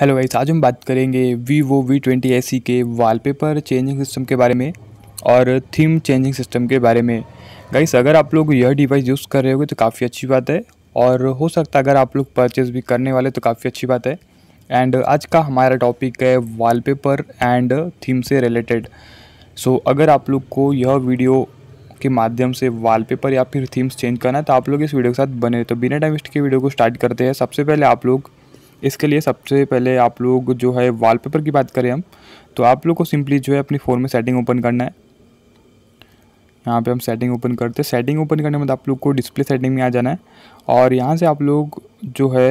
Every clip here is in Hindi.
हेलो गाइस आज हम बात करेंगे वीवो वी ट्वेंटी ए के वॉलपेपर चेंजिंग सिस्टम के बारे में और थीम चेंजिंग सिस्टम के बारे में गाइस अगर आप लोग यह डिवाइस यूज़ कर रहे होगे तो काफ़ी अच्छी बात है और हो सकता है अगर आप लोग परचेज़ भी करने वाले तो काफ़ी अच्छी बात है एंड आज का हमारा टॉपिक है वॉलपेपर एंड थीम से रिलेटेड सो so, अगर आप लोग को यह वीडियो के माध्यम से वॉलपेपर या फिर थीम्स चेंज करना है तो आप लोग इस वीडियो के साथ बने तो बिना टाइम वेस्ट के वीडियो को स्टार्ट करते हैं सबसे पहले आप लोग इसके लिए सबसे पहले आप लोग जो है वॉलपेपर की बात करें हम तो आप लोग को सिंपली जो है अपनी फ़ोन में सेटिंग ओपन करना है यहाँ पे हम सेटिंग ओपन करते हैं सेटिंग ओपन करने के बाद आप लोग को डिस्प्ले सेटिंग में आ जाना है और यहाँ से आप लोग जो है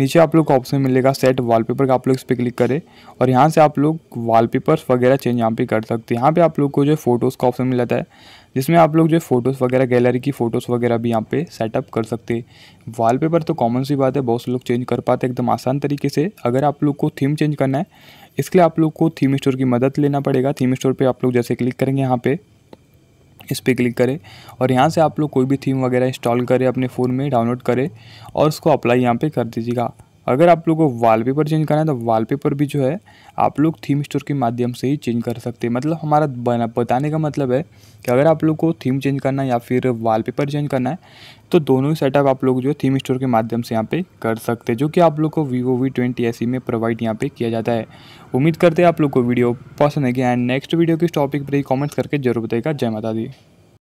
नीचे आप लोग को ऑप्शन मिलेगा सेट वॉलपेपर का आप लोग इस पर क्लिक करें और यहाँ से आप लोग वॉलपेपर्स वगैरह चेंज यहाँ पे कर सकते हैं यहाँ पे आप लोग को जो है फोटोज़ का ऑप्शन मिल जाता है जिसमें आप लोग जो है फ़ोटोज़ वगैरह गैलरी की फ़ोटोज़ वगैरह भी यहाँ पे सेटअप कर सकते हैं वॉलपेपर तो कॉमन सी बात है बहुत से लोग चेंज कर पाते हैं एकदम आसान तरीके से अगर आप लोग को थीम चेंज करना है इसके लिए आप लोग को थीम स्टोर की मदद लेना पड़ेगा थीम स्टोर पर आप लोग जैसे क्लिक करेंगे यहाँ पर इस पर क्लिक करें और यहाँ से आप लोग कोई भी थीम वगैरह इंस्टॉल करें अपने फ़ोन में डाउनलोड करें और उसको अप्लाई यहाँ पर कर दीजिएगा अगर आप लोगों को वॉलपेपर चेंज करना है तो वॉलपेपर भी जो है आप लोग थीम स्टोर के माध्यम से ही चेंज कर सकते हैं मतलब हमारा बना बताने का मतलब है कि अगर आप लोग को थीम चेंज करना है या फिर वॉलपेपर चेंज करना है तो दोनों ही सेटअप आप लोग जो है थीम स्टोर के माध्यम से यहाँ पे कर सकते हैं जो कि आप लोग को वीवो वी ट्वेंटी एस में प्रोवाइड यहाँ पर किया जाता है उम्मीद करते हैं आप लोग को वीडियो पसंद है एंड नेक्स्ट वीडियो किस टॉपिक पर ही कॉमेंट्स करके जरूर बताएगा जय माता दी